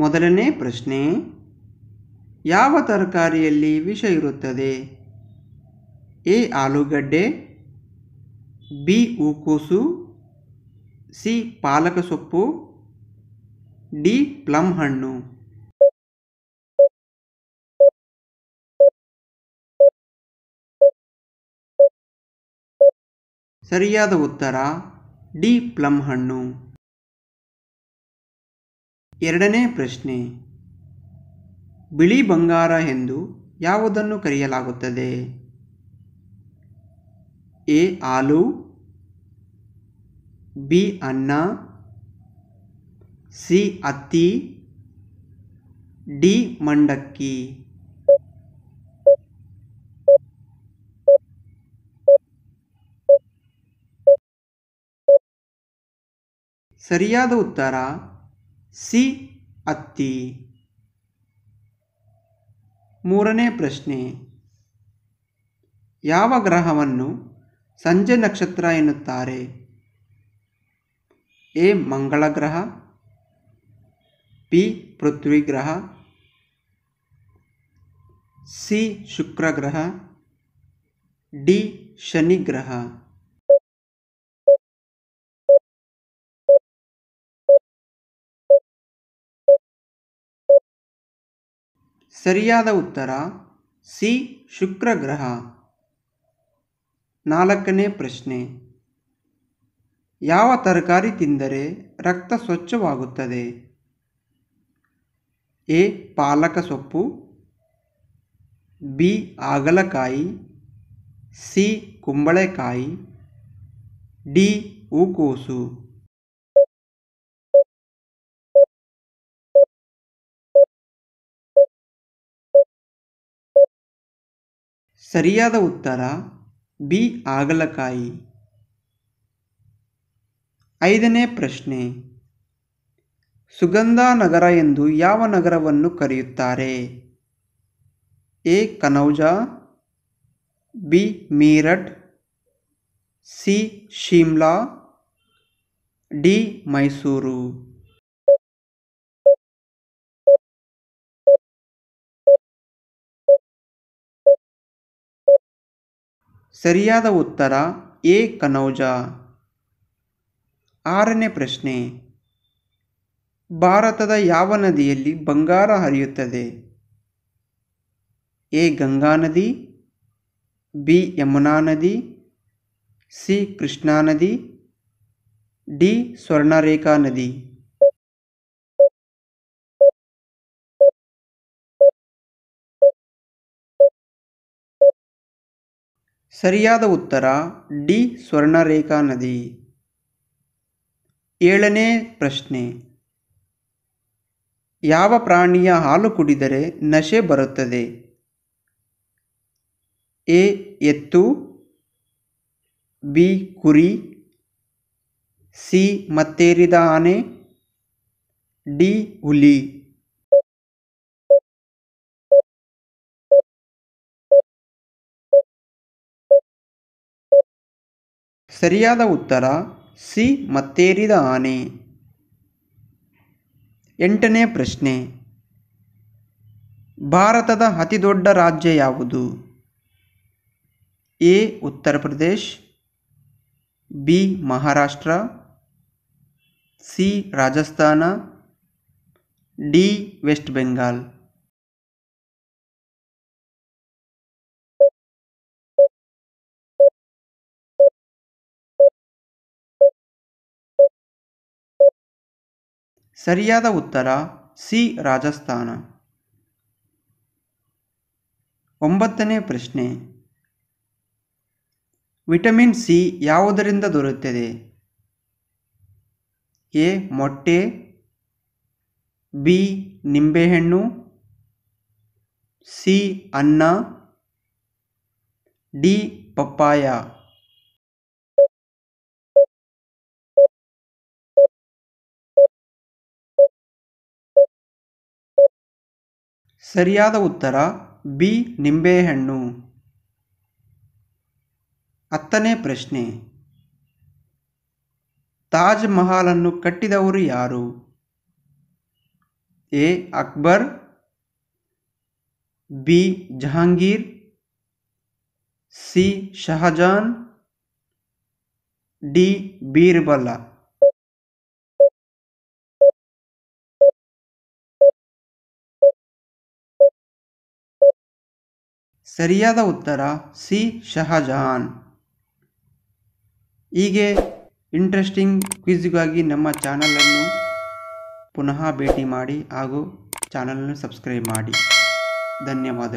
ಮೊದಲನೇ ಪ್ರಶ್ನೆ ಯಾವ ತರಕಾರಿಯಲ್ಲಿ ವಿಷ ಇರುತ್ತದೆ ಎ ಆಲೂಗಡ್ಡೆ ಬಿ ಹೂಕೋಸು ಸಿ ಪಾಲಕ ಸೊಪ್ಪು ಡಿ ಪ್ಲಮ್ ಹಣ್ಣು ಸರಿಯಾದ ಉತ್ತರ ಡಿ ಪ್ಲಮ್ ಹಣ್ಣು ಎರಡನೇ ಪ್ರಶ್ನೆ ಬಿಳಿ ಬಂಗಾರ ಎಂದು ಯಾವುದನ್ನು ಕರೆಯಲಾಗುತ್ತದೆ ಎ ಆಲು ಬಿ ಅನ್ನ ಸಿ ಅತ್ತಿ ಡಿ ಮಂಡಕ್ಕಿ ಸರಿಯಾದ ಉತ್ತರ ಸಿ ಅತ್ತಿ ಮೂರನೇ ಪ್ರಶ್ನೆ ಯಾವ ಗ್ರಹವನ್ನು ಸಂಜೆ ನಕ್ಷತ್ರ ಎನ್ನುತ್ತಾರೆ ಎ ಮಂಗಳ ಗ್ರಹ ಪಿ ಪೃಥ್ವಿ ಗ್ರಹ ಸಿ ಶುಕ್ರ ಗ್ರಹ ಡಿ ಶನಿ ಗ್ರಹ ಸರಿಯಾದ ಉತ್ತರ ಸಿ ಶುಕ್ರಗ್ರಹ ನಾಲ್ಕನೇ ಪ್ರಶ್ನೆ ಯಾವ ತರಕಾರಿ ತಿಂದರೆ ರಕ್ತ ಸ್ವಚ್ಛವಾಗುತ್ತದೆ ಎ ಪಾಲಕ ಸೊಪ್ಪು ಬಿ ಹಾಗಲಕಾಯಿ ಸಿ ಕುಂಬಳಕಾಯಿ ಡಿ ಹೂಕೋಸು ಸರಿಯಾದ ಉತ್ತರ ಬಿ ಆಗಲಕಾಯಿ ಐದನೇ ಪ್ರಶ್ನೆ ಸುಗಂಧ ನಗರ ಎಂದು ಯಾವ ನಗರವನ್ನು ಕರೆಯುತ್ತಾರೆ A Kannauj B Meerut C Shimla D Mysuru ಸರಿಯಾದ ಉತ್ತರ ಎ ಕನೌಜ ಆರನೇ ಪ್ರಶ್ನೆ ಭಾರತದ ಯಾವ ನದಿಯಲ್ಲಿ ಬಂಗಾರ ಹರಿಯುತ್ತದೆ ಎ ಗಂಗಾ ನದಿ ಬಿ ಯಮುನಾ ನದಿ ಸಿ ಕೃಷ್ಣಾ ನದಿ ಡಿ ಸ್ವರ್ಣರೇಖಾ ನದಿ ಸರಿಯಾದ ಉತ್ತರ ಡಿ ಸ್ವರ್ಣರೇಖಾ ನದಿ ಏಳನೇ ಪ್ರಶ್ನೆ ಯಾವ ಪ್ರಾಣಿಯ ಹಾಲು ಕುಡಿದರೆ ನಶೆ ಬರುತ್ತದೆ ಎ ಎತ್ತು ಬಿ ಕುರಿ ಸಿ ಮತ್ತೇರಿದ ಆನೆ ಡಿ ಹುಲಿ ಸರಿಯಾದ ಉತ್ತರ ಸಿ ಮತ್ತೇರಿದ ಆನೆ ಎಂಟನೇ ಪ್ರಶ್ನೆ ಭಾರತದ ಅತಿದೊಡ್ಡ ರಾಜ್ಯ ಯಾವುದು ಎ ಉತ್ತರ Pradesh B Maharashtra C Rajasthan D West Bengal ಸರಿಯಾದ ಉತ್ತರ ಸಿ ರಾಜಸ್ಥಾನ ಒಂಬತ್ತನೇ ಪ್ರಶ್ನೆ ವಿಟಮಿನ್ ಸಿ ಯಾವುದರಿಂದ ದೊರೆಯುತ್ತದೆ ಎ ಮೊಟ್ಟೆ ಬಿ ನಿಂಬೆಹಣ್ಣು ಸಿ ಅನ್ನ ಡಿ ಪಪ್ಪಾಯ ಸರಿಯಾದ ಉತ್ತರ ಬಿ ನಿಂಬೆಹಣ್ಣು ಹತ್ತನೇ ಪ್ರಶ್ನೆ ತಾಜ್ ಮಹಲನ್ನು ಕಟ್ಟಿದವರು ಯಾರು A Akbar B Jahangir C Shahjahan D ಬೀರ್ಬಲ್ಲಾ ಸರಿಯಾದ ಉತ್ತರ ಸಿ ಶಹಜಹಾನ್ ಹೀಗೆ ಇಂಟ್ರೆಸ್ಟಿಂಗ್ ಕ್ವಿಜ್ಗಾಗಿ ನಮ್ಮ ಚಾನಲನ್ನು ಪುನಃ ಭೇಟಿ ಮಾಡಿ ಹಾಗೂ ಚಾನಲನ್ನು ಸಬ್ಸ್ಕ್ರೈಬ್ ಮಾಡಿ ಧನ್ಯವಾದಗಳು